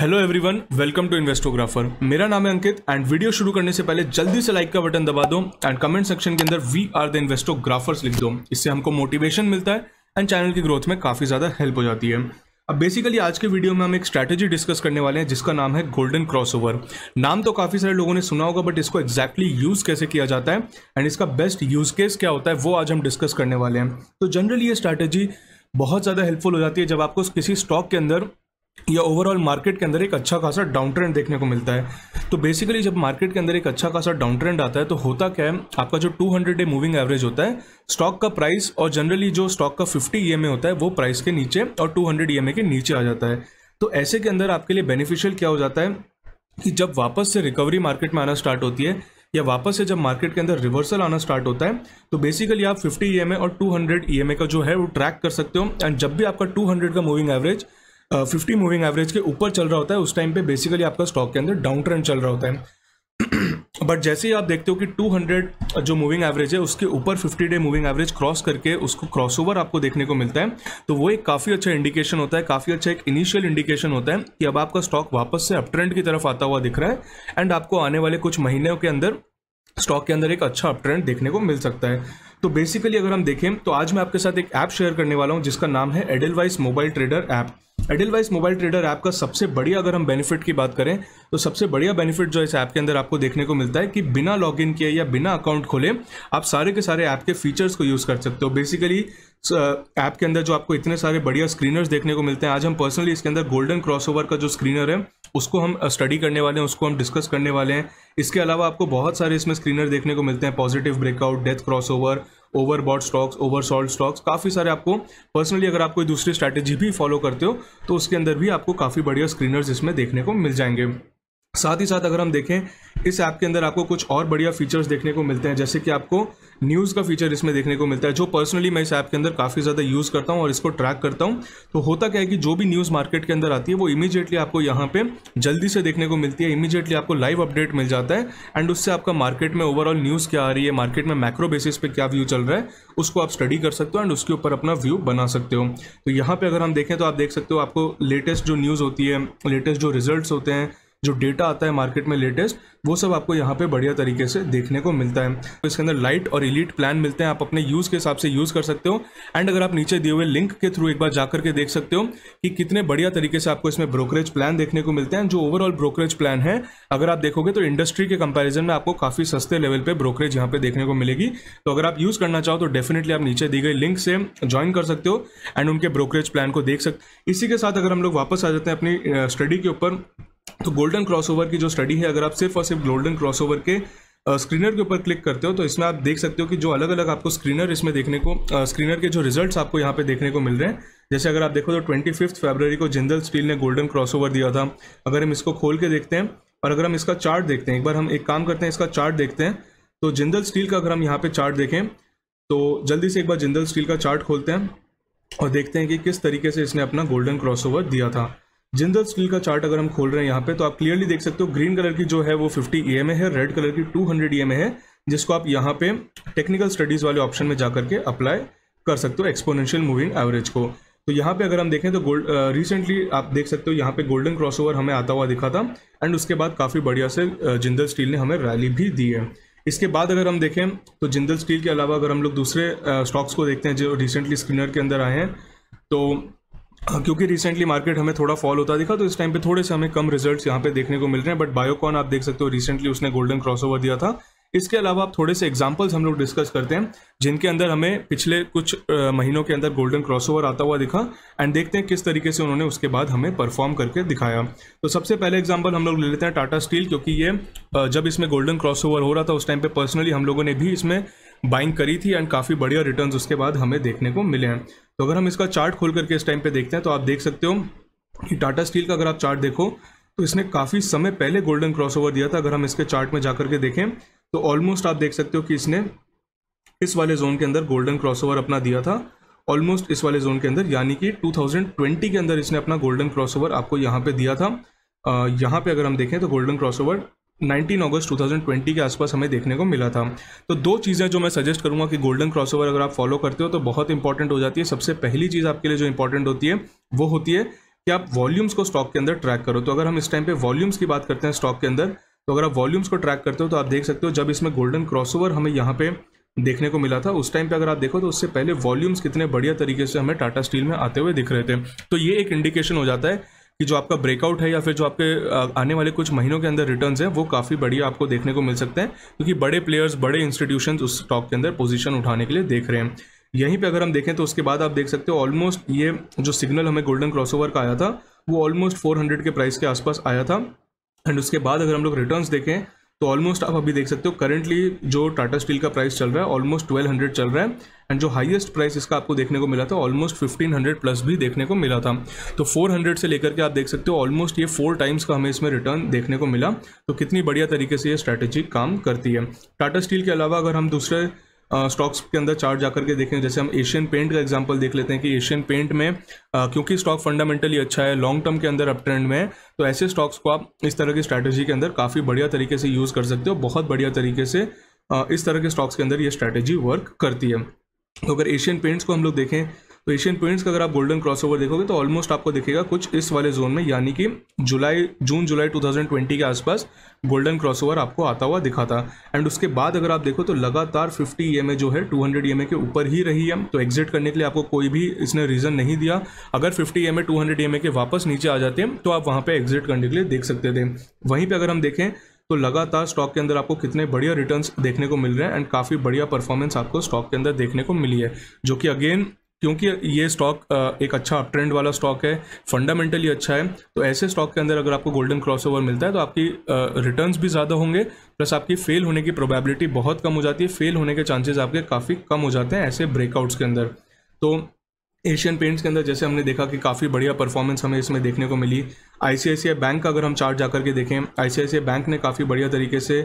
hello everyone welcome to investographer मेरा नाम है अंकित एंड वीडियो शुरू करने से पहले जल्दी से लाइक का बटन दबा दो एंड कमेंट सेक्शन के अंदर वी आर द इन्वेस्टोग्राफर्स लिख दो इससे हमको मोटिवेशन मिलता है एंड चैनल की ग्रोथ में काफ़ी ज़्यादा हेल्प हो जाती है अब बेसिकली आज के वीडियो में हम एक स्ट्रैटेजी डिस्कस करने वाले हैं जिसका नाम है गोल्डन क्रॉसओवर नाम तो काफ़ी सारे लोगों ने सुना होगा बट इसको एक्जैक्टली exactly यूज़ कैसे किया जाता है एंड इसका बेस्ट यूज़ केस क्या होता है वो आज हम डिस्कस करने वाले हैं तो जनरली ये स्ट्रैटेजी बहुत ज़्यादा हेल्पफुल हो जाती है जब आपको किसी स्टॉक के अंदर या ओवरऑल मार्केट के अंदर एक अच्छा खासा डाउन ट्रेंड देखने को मिलता है तो बेसिकली जब मार्केट के अंदर एक अच्छा खासा डाउन ट्रेंड आता है तो होता क्या है आपका जो 200 डे मूविंग एवरेज होता है स्टॉक का प्राइस और जनरली जो स्टॉक का 50 ई होता है वो प्राइस के नीचे और 200 ई के नीचे आ जाता है तो ऐसे के अंदर आपके लिए बेनिफिशियल क्या हो जाता है कि जब वापस से रिकवरी मार्केट में आना स्टार्ट होती है या वापस से जब मार्केट के अंदर रिवर्सल आना स्टार्ट होता है तो बेसिकली आप 50 ई और 200 ई का जो है वो ट्रैक कर सकते हो एंड जब भी आपका 200 का moving average fifty moving average के ऊपर चल रहा होता है उस टाइम पे बेसिकली आपका स्टॉक के अंदर डाउन ट्रेंड चल रहा होता है बट जैसे ही आप देखते हो कि 200 जो मूविंग एवरेज है उसके ऊपर 50 डे मूविंग एवरेज क्रॉस करके उसको क्रॉसओवर आपको देखने को मिलता है तो वो एक काफ़ी अच्छा इंडिकेशन होता है काफ़ी अच्छा एक इनिशियल इंडिकेशन होता है कि अब आपका स्टॉक वापस से अपट्रेंड की तरफ आता हुआ दिख रहा है एंड आपको आने वाले कुछ महीनों के अंदर स्टॉक के अंदर एक अच्छा अपट्रेंड देखने को मिल सकता है तो बेसिकली अगर हम देखें तो आज मैं आपके साथ एक ऐप शेयर करने वाला हूँ जिसका नाम है Edelweiss mobile trader app Edelweiss mobile trader app का सबसे बढ़िया अगर हम बेनिफिट की बात करें तो सबसे बढ़िया बेनिफिट जो इस ऐप के अंदर आपको देखने को मिलता है कि बिना लॉगिन किए या बिना अकाउंट खोले आप सारे के सारे ऐप के फीचर्स को यूज़ कर सकते हो बेसिकली ऐप के अंदर जो आपको इतने सारे बढ़िया स्क्रीनर्स देखने को मिलते हैं आज हम पर्सनली इसके अंदर गोल्डन क्रॉसओवर का जो स्क्रीनर है उसको हम स्टडी करने वाले हैं उसको हम डिस्कस करने वाले हैं इसके अलावा आपको बहुत सारे इसमें स्क्रीनर देखने को मिलते हैं पॉजिटिव ब्रेकआउट डेथ क्रॉसओवर बॉड स्टॉक्स ओवरसॉल्ड स्टॉक्स काफ़ी सारे आपको पर्सनली अगर आप कोई दूसरी स्ट्रैटेजी भी फॉलो करते हो तो उसके अंदर भी आपको काफ़ी बढ़िया स्क्रीनर्स इसमें देखने को मिल जाएंगे साथ ही साथ अगर हम देखें इस ऐप के अंदर आपको कुछ और बढ़िया फीचर्स देखने को मिलते हैं जैसे कि आपको न्यूज़ का फीचर इसमें देखने को मिलता है जो पर्सनली मैं इस ऐप के अंदर काफ़ी ज़्यादा यूज़ करता हूँ और इसको ट्रैक करता हूँ तो होता क्या है कि जो भी न्यूज़ मार्केट के अंदर आती है वो इमीजिएटली आपको यहाँ पर जल्दी से देखने को मिलती है इमीजिएटली आपको लाइव अपडेट मिल जाता है एंड उससे आपका मार्केट में ओवरऑल न्यूज़ क्या आ रही है मार्केट में मैक्रो बेसिस पे क्या व्यू चल रहा है उसको आप स्टडी कर सकते हो एंड उसके ऊपर अपना व्यू बना सकते हो तो यहाँ पर अगर हम देखें तो आप देख सकते हो आपको लेटेस्ट जो न्यूज़ होती है लेटेस्ट जो रिजल्ट होते हैं जो डेटा आता है मार्केट में लेटेस्ट वो सब आपको यहाँ पे बढ़िया तरीके से देखने को मिलता है तो इसके अंदर लाइट और इलीट प्लान मिलते हैं आप अपने यूज़ के हिसाब से यूज़ कर सकते हो एंड अगर आप नीचे दिए हुए लिंक के थ्रू एक बार जाकर के देख सकते हो कि कितने बढ़िया तरीके से आपको इसमें ब्रोकरेज प्लान देखने को मिलते हैं जो ओवरऑल ब्रोकरेज प्लान है अगर आप देखोगे तो इंडस्ट्री के कंपेरिजन में आपको काफ़ी सस्ते लेवल पर ब्रोकरेज यहाँ पे देखने को मिलेगी तो अगर आप यूज़ करना चाहो तो डेफिनेटली आप नीचे दी गई लिंक से ज्वाइन कर सकते हो एंड उनके ब्रोकरेज प्लान को देख सकते इसी के साथ अगर हम लोग वापस आ जाते हैं अपनी स्टडी के ऊपर तो गोल्डन क्रॉसओवर की जो स्टडी है अगर आप सिर्फ और सिर्फ गोल्डन क्रॉसओवर के स्क्रीनर के ऊपर क्लिक करते हो तो इसमें आप देख सकते हो कि जो अलग अलग आपको स्क्रीनर इसमें देखने को स्क्रीनर के जो रिजल्ट्स आपको यहाँ पे देखने को मिल रहे हैं जैसे अगर आप देखो तो ट्वेंटी फिफ्थ को जिंदल स्टील ने गोल्डन क्रॉसओवर दिया था अगर हम इसको खोल के देखते हैं और अगर हम इसका चार्ट देखते हैं एक बार हम एक काम करते हैं इसका चार्ट देखते हैं तो जिंदल स्टील का अगर हम यहाँ पर चार्ट देखें तो जल्दी से एक बार जिंदल स्टील का चार्ट खोलते हैं और देखते हैं कि किस तरीके से इसने अपना गोल्डन क्रॉसओवर दिया था जिंदल स्टील का चार्ट अगर हम खोल रहे हैं यहाँ पे तो आप क्लियरली देख सकते हो ग्रीन कलर की जो है वो 50 ई है रेड कलर की 200 हंड्रेड है जिसको आप यहाँ पे टेक्निकल स्टडीज वाले ऑप्शन में जाकर के अप्लाई कर सकते हो एक्सपोनेंशियल मूविंग एवरेज को तो यहाँ पे अगर हम देखें तो गोल्ड रिसेंटली आप देख सकते हो यहाँ पे गोल्डन क्रॉसओवर हमें आता हुआ दिखा था एंड उसके बाद काफ़ी बढ़िया से जिंदल स्टील ने हमें रैली भी दी है इसके बाद अगर हम देखें तो जिंदल स्टील के अलावा अगर हम लोग दूसरे स्टॉक्स को देखते हैं जो रिसेंटली स्क्रीनर के अंदर आए हैं तो हाँ, क्योंकि रिसेंटली मार्केट हमें थोड़ा फॉल होता दिखा तो इस टाइम पे थोड़े से हमें कम रिजल्ट्स यहाँ पे देखने को मिल रहे हैं बट बायोकॉन आप देख सकते हो रिसेंटली उसने गोल्डन क्रॉसओवर दिया था इसके अलावा आप थोड़े से एग्जाम्पल्स हम लोग डिस्कस करते हैं जिनके अंदर हमें पिछले कुछ महीनों के अंदर गोल्डन क्रॉसओवर आता हुआ दिखा एंड देखते हैं किस तरीके से उन्होंने उसके बाद हमें परफॉर्म करके दिखाया तो सबसे पहले एग्जाम्पल हम लोग ले लेते हैं टाटा स्टील क्योंकि ये जब इसमें गोल्डन क्रॉस हो रहा था उस टाइम पर पर्सनली हम लोगों ने भी इसमें बाइंग करी थी एंड काफ़ी बढ़िया रिटर्न उसके बाद हमें देखने को मिले हैं तो अगर हम इसका चार्ट खोल करके इस टाइम पर देखते हैं तो आप देख सकते हो कि टाटा स्टील का अगर आप चार्ट देखो तो इसने काफ़ी समय पहले गोल्डन ओवर दिया था अगर हम इसके चार्ट में जा करके देखें तो ऑलमोस्ट आप देख सकते हो कि इसने इस वाले जोन के अंदर गोल्डन क्रॉसओवर अपना दिया था ऑलमोस्ट इस वाले जोन के अंदर यानी कि 2020 के अंदर इसने अपना गोल्डन क्रॉसओवर आपको यहाँ पे दिया था यहाँ पे अगर हम देखें तो गोल्डन क्रॉसओवर 19 अगस्त 2020 के आसपास हमें देखने को मिला था तो दो चीज़ें जो मैं सजेस्ट करूंगा कि गोल्डन क्रॉसओवर अगर आप फॉलो करते हो तो बहुत इंपॉर्टेंट हो जाती है सबसे पहली चीज़ आपके लिए जो इंपॉर्टेंट होती है वो होती है कि आप वॉल्यूम्स को स्टॉक के अंदर ट्रैक करो तो अगर हम इस टाइम पे वॉल्यूम्स की बात करते हैं स्टॉक के अंदर तो अगर आप वॉल्यूम्स को ट्रैक करते हो तो आप देख सकते हो जब इसमें गोल्डन क्रॉसओवर हमें यहाँ पे देखने को मिला था उस टाइम पे अगर आप देखो तो उससे पहले वॉल्यूम्स कितने बढ़िया तरीके से हमें टाटा स्टील में आते हुए दिख रहे थे तो ये एक इंडिकेशन हो जाता है कि जो आपका ब्रेकआउट है या फिर जो आपके आने वाले कुछ महीनों के अंदर रिटर्न है वो काफ़ी बढ़िया आपको देखने को मिल सकते हैं क्योंकि बड़े प्लेयर्स बड़े इंस्टीट्यूशन उस स्टॉक के अंदर पोजिशन उठाने के लिए देख रहे हैं यहीं पर अगर हम देखें तो उसके बाद आप देख सकते हो ऑलमोस्ट ये जो सिग्नल हमें गोल्डन क्रॉस का आया था वो ऑलमोस्ट फोर के प्राइस के आसपास आया था एंड उसके बाद अगर हम लोग रिटर्न्स देखें तो ऑलमोस्ट आप अभी देख सकते हो करेंटली जो टाटा स्टील का प्राइस चल रहा है ऑलमोस्ट ट्वेल्व हंड्रेड चल रहा है एंड जो हाईएस्ट प्राइस इसका आपको देखने को मिला था ऑलमोस्ट फिफ्टीन हंड्रेड प्लस भी देखने को मिला था तो फोर हंड्रेड से लेकर के आप देख सकते हो ऑलमोस्ट ये फोर टाइम्स का हमें इसमें रिटर्न देखने को मिला तो कितनी बढ़िया तरीके से ये स्ट्रैटेजी काम करती है टाटा स्टील के अलावा अगर हम दूसरे स्टॉक्स के अंदर चार्ट जाकर के देखें जैसे हम एशियन पेंट का एग्जांपल देख लेते हैं कि एशियन पेंट में आ, क्योंकि स्टॉक फंडामेंटली अच्छा है लॉन्ग टर्म के अंदर अप ट्रेंड में है तो ऐसे स्टॉक्स को आप इस तरह की स्ट्रैटेजी के अंदर काफ़ी बढ़िया तरीके से यूज़ कर सकते हो बहुत बढ़िया तरीके से आ, इस तरह के स्टॉक्स के अंदर ये स्ट्रैटेजी वर्क करती है तो अगर एशियन पेंट्स को हम लोग देखें तो एशियन पेंट्स का अगर आप गोल्डन क्रॉसओवर देखोगे तो ऑलमोस्ट आपको दिखेगा कुछ इस वाले जोन में यानी कि जुलाई जून जुलाई 2020 के आसपास गोल्डन क्रॉसओवर आपको आता हुआ दिखा था एंड उसके बाद अगर आप देखो तो लगातार 50 ई जो है 200 ई के ऊपर ही रही है तो एग्जिट करने के लिए आपको कोई भी इसने रीज़न नहीं दिया अगर फिफ्टी ई टू हंड्रेड के वापस नीचे आ जाते हैं तो आप वहाँ पर एग्जिट करने के लिए देख सकते थे वहीं पर अगर हम देखें तो लगातार स्टॉक के अंदर आपको कितने बढ़िया रिटर्न्स देखने को मिल रहे हैं एंड काफ़ी बढ़िया परफॉर्मेंस आपको स्टॉक के अंदर देखने को मिली है जो कि अगेन क्योंकि ये स्टॉक एक अच्छा अपट्रेंड वाला स्टॉक है फंडामेंटली अच्छा है तो ऐसे स्टॉक के अंदर अगर आपको गोल्डन क्रॉसओवर मिलता है तो आपकी रिटर्न्स भी ज़्यादा होंगे प्लस आपकी फेल होने की प्रोबेबिलिटी बहुत कम हो जाती है फेल होने के चांसेस आपके काफ़ी कम हो जाते हैं ऐसे ब्रेकआउट्स के अंदर तो एशियन पेंट्स के अंदर जैसे हमने देखा कि काफ़ी बढ़िया परफॉर्मेंस हमें इसमें देखने को मिली आई बैंक का अगर हम चार्ट जाकर के देखें आई बैंक ने काफ़ी बढ़िया तरीके से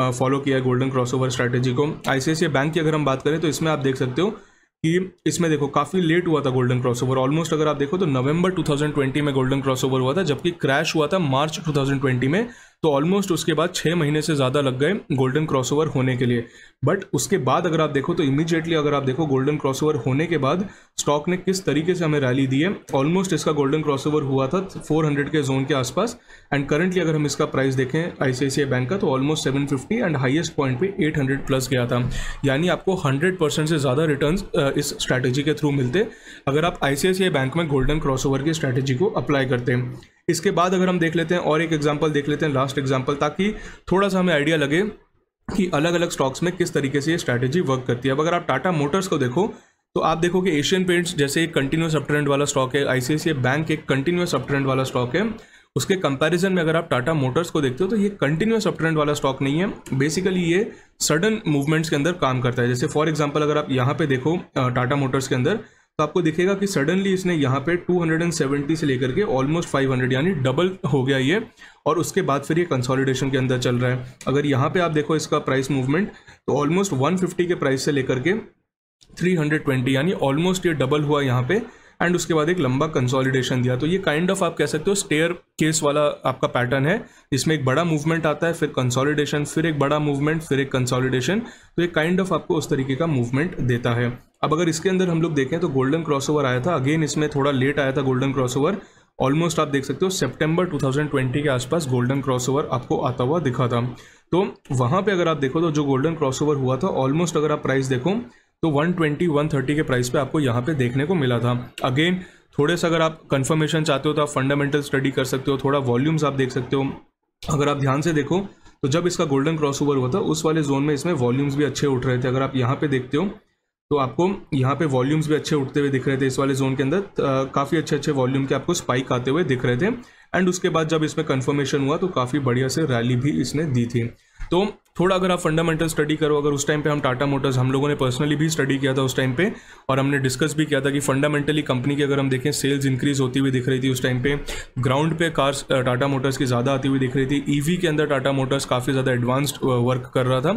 फॉलो किया है गोल्डन क्रॉसओवर स्ट्रैटेजी को आई बैंक की अगर हम बात करें तो इसमें आप देख सकते हो कि इसमें देखो काफ़ी लेट हुआ था गोल्डन क्रॉसओवर ऑलमोस्ट अगर आप देखो तो नवंबर 2020 में गोल्डन क्रॉसओवर हुआ था जबकि क्रैश हुआ था मार्च 2020 में तो ऑलमोस्ट उसके बाद छः महीने से ज़्यादा लग गए गोल्डन क्रॉसओवर होने के लिए बट उसके बाद अगर आप देखो तो इमीजिएटली अगर आप देखो गोल्डन क्रॉसओवर होने के बाद स्टॉक ने किस तरीके से हमें रैली दी है ऑलमोस्ट इसका गोल्डन क्रॉसओवर हुआ था 400 के जोन के आसपास एंड करंटली अगर हम इसका प्राइस देखें आईसीआईसीआई बैंक का तो ऑलमोस्ट 750 एंड हाईएस्ट पॉइंट पे 800 प्लस गया था यानी आपको 100 परसेंट से ज़्यादा रिटर्न इस स्ट्रैटेजी के थ्रू मिलते अगर आप आई बैंक में गोल्डन क्रॉसओवर की स्ट्रैटेजी को अप्लाई करते हैं इसके बाद अगर हम देख लेते हैं और एक एग्जाम्पल देख लेते हैं लास्ट एग्जाम्पल ताकि थोड़ा सा हमें आइडिया लगे कि अलग अलग स्टॉक्स में किस तरीके से ये स्ट्रैटेजी वर्क करती है अब अगर आप टाटा मोटर्स को देखो तो आप देखो कि एशियन पेंट्स जैसे एक कंटिन्यूस अपट्रेंड वाला स्टॉक है आईसीआईसी बैंक एक कंटिन्यूस अपट्रेंड वाला स्टॉक है उसके कंपैरिजन में अगर आप टाटा मोटर्स को देखते हो तो ये कंटिन्यूस अपट्रेंड वाला स्टॉक नहीं है बेसिकली ये सडन मूवमेंट्स के अंदर काम करता है जैसे फॉर एग्जाम्पल अगर आप यहाँ पे देखो टाटा मोटर्स के अंदर तो आपको दिखेगा कि सडनली इसने यहाँ पे 270 से लेकर के ऑलमोस्ट 500 यानी डबल हो गया ये और उसके बाद फिर ये कंसोलिडेशन के अंदर चल रहा है अगर यहाँ पे आप देखो इसका प्राइस मूवमेंट तो ऑलमोस्ट 150 के प्राइस से लेकर के 320 यानी ऑलमोस्ट ये डबल हुआ यहाँ पे एंड उसके बाद एक लंबा कंसोलिडेशन दिया तो ये काइंड kind ऑफ of आप कह सकते हो स्टेयर केस वाला आपका पैटर्न है इसमें एक बड़ा मूवमेंट आता है फिर कंसोलिडेशन फिर एक बड़ा मूवमेंट फिर एक कंसोलिडेशन तो ये काइंड kind ऑफ of आपको उस तरीके का मूवमेंट देता है अब अगर इसके अंदर हम लोग देखें तो गोल्डन क्रॉसओवर आया था अगेन इसमें थोड़ा लेट आया था गोल्डन क्रॉसओवर ऑलमोस्ट आप देख सकते हो सितंबर 2020 के आसपास गोल्डन क्रॉसओवर आपको आता हुआ दिखा था तो वहाँ पे अगर आप देखो तो जो गोल्डन क्रॉसओवर हुआ था ऑलमोस्ट अगर आप प्राइस देखो तो 120 130 के प्राइस पे आपको यहाँ पे देखने को मिला था अगेन थोड़े से अगर आप कंफर्मेशन चाहते हो तो आप फंडामेंटल स्टडी कर सकते हो थोड़ा वॉल्यूम्स आप देख सकते हो अगर आप ध्यान से देखो तो जब इसका गोल्डन क्रॉसओवर हुआ था उस वाले जोन में इसमें वॉल्यूम्स भी अच्छे उठ रहे थे अगर आप यहाँ पे देखते हो तो आपको यहाँ पे वॉल्यूम्स भी अच्छे उठते हुए दिख रहे थे इस वाले जोन के अंदर काफ़ी अच्छे अच्छे वॉल्यूम के आपको स्पाइक आते हुए दिख रहे थे एंड उसके बाद जब इसमें कंफर्मेशन हुआ तो काफ़ी बढ़िया से रैली भी इसने दी थी तो थोड़ा अगर आप फंडामेंटल स्टडी करो अगर उस टाइम पे हम टाटा मोटर्स हम लोगों ने पर्सनली भी स्टडी किया था उस टाइम पे और हमने डिस्कस भी किया था कि फंडामेंटली कंपनी की अगर हम देखें सेल्स इंक्रीज होती हुई दिख रही थी उस टाइम पे ग्राउंड पे कार्स टाटा मोटर्स की ज़्यादा आती हुई दिख रही थी ईवी e के अंदर टाटा मोटर्स काफ़ी ज़्यादा एडवांस्ड वर्क कर रहा था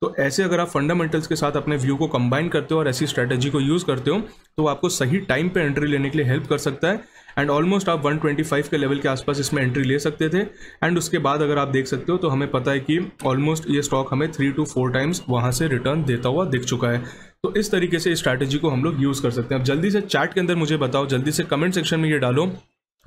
तो ऐसे अगर आप फंडामेंटल्स के साथ अपने व्यू को कंबाइन करते हो और ऐसी स्ट्रैटेजी को यूज़ करते हो तो आपको सही टाइम पे एंट्री लेने के लिए हेल्प कर सकता है एंड ऑलमोस्ट आप 125 के लेवल के आसपास इसमें एंट्री ले सकते थे एंड उसके बाद अगर आप देख सकते हो तो हमें पता है कि ऑलमोस्ट ये स्टॉक हमें थ्री टू फोर टाइम्स वहाँ से रिटर्न देता हुआ दिख चुका है तो इस तरीके से इस स्ट्रैटेजी को हम लोग यूज़ कर सकते हैं अब जल्दी से चैट के अंदर मुझे बताओ जल्दी से कमेंट सेक्शन में ये डालो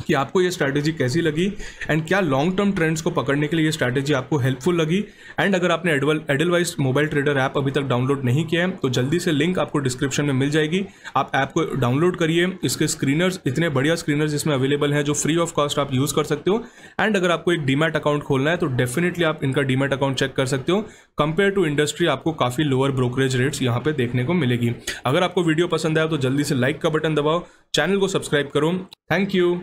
कि आपको ये स्ट्रैटेजी कैसी लगी एंड क्या लॉन्ग टर्म ट्रेंड्स को पकड़ने के लिए ये स्ट्रैटेजी आपको हेल्पफुल लगी एंड अगर आपने एडलवाइज मोबाइल ट्रेडर ऐप अभी तक डाउनलोड नहीं किया है तो जल्दी से लिंक आपको डिस्क्रिप्शन में मिल जाएगी आप ऐप को डाउनलोड करिए इसके स्क्रीनर्स इतने बढ़िया स्क्रीनर्स इसमें अवेलेबल हैं जो फ्री ऑफ कॉस्ट आप यूज़ कर सकते हो एंड अगर आपको एक डीमेट अकाउंट खोलना है तो डेफिनेटली आप इनका डीमेट अकाउंट चेक कर सकते हो कंपेयर टू इंडस्ट्री आपको काफ़ी लोअर ब्रोकरेज रेट्स यहाँ पर देखने को मिलेगी अगर आपको वीडियो पसंद आया तो जल्दी से लाइक का बटन दबाओ चैनल को सब्सक्राइब करो थैंक यू